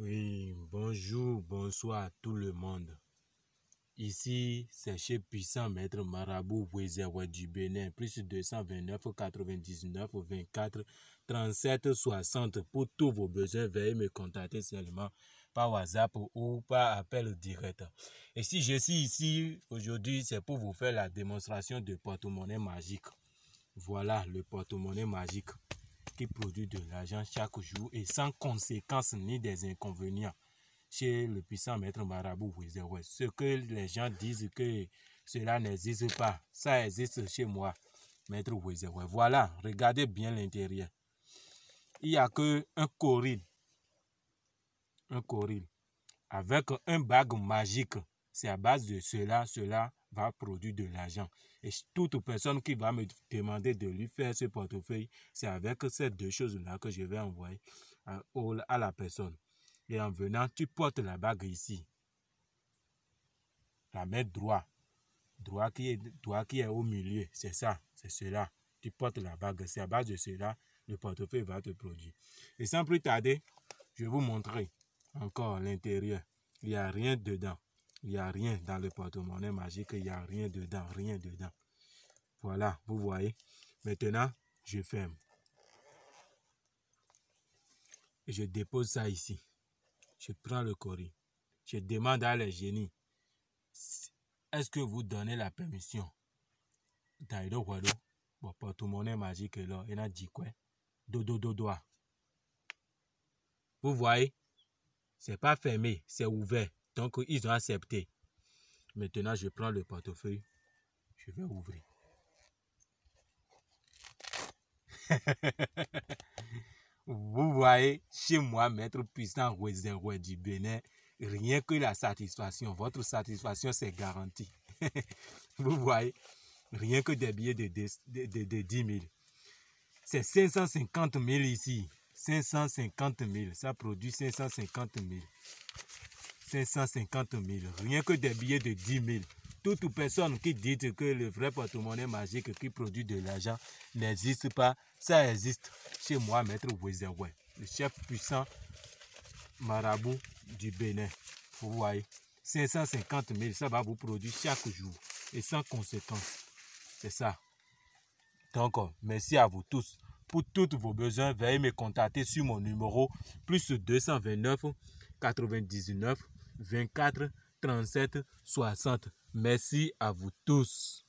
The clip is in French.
Oui, bonjour, bonsoir à tout le monde. Ici, c'est chez Puissant Maître Marabout Wézerwa du Bénin, plus 229 99 24 37 60. Pour tous vos besoins, veuillez me contacter seulement par WhatsApp ou par appel direct. Et si je suis ici aujourd'hui, c'est pour vous faire la démonstration de porte-monnaie magique. Voilà le porte-monnaie magique qui produit de l'argent chaque jour et sans conséquence ni des inconvénients chez le puissant maître marabout Ce que les gens disent que cela n'existe pas, ça existe chez moi, maître Wizard. Voilà, regardez bien l'intérieur. Il n'y a que un coril un coril avec un bague magique. C'est à base de cela, cela, va produire de l'argent. Et toute personne qui va me demander de lui faire ce portefeuille, c'est avec ces deux choses-là que je vais envoyer un euh, à, à la personne. Et en venant, tu portes la bague ici. La main droite. Droit qui est, droit qui est au milieu. C'est ça. C'est cela. Tu portes la bague. C'est à base de cela, le portefeuille va te produire. Et sans plus tarder, je vais vous montrer encore l'intérieur. Il n'y a rien dedans. Il n'y a rien dans le porte-monnaie magique, il n'y a rien dedans, rien dedans. Voilà, vous voyez. Maintenant, je ferme. Je dépose ça ici. Je prends le cori. Je demande à les génies. Est-ce que vous donnez la permission? Taïdo walo bon, porte-monnaie magique là, il a dit quoi? Dodo dodo. Vous voyez? C'est pas fermé, c'est ouvert. Donc, ils ont accepté. Maintenant, je prends le portefeuille. Je vais ouvrir. Vous voyez, chez moi, Maître Puissant Roi du Bénin, rien que la satisfaction, votre satisfaction, c'est garanti. Vous voyez, rien que des billets de, de 10 000. C'est 550 000 ici. 550 000. Ça produit 550 000. 550 000, rien que des billets de 10 000. Toute personne qui dit que le vrai porte-monnaie magique qui produit de l'argent n'existe pas, ça existe chez moi, Maître Wezewe, le chef puissant marabout du Bénin. Vous voyez, 550 000, ça va vous produire chaque jour et sans conséquence. C'est ça. Donc, euh, merci à vous tous. Pour tous vos besoins, veuillez me contacter sur mon numéro plus 229 99 24 37 60. Merci à vous tous.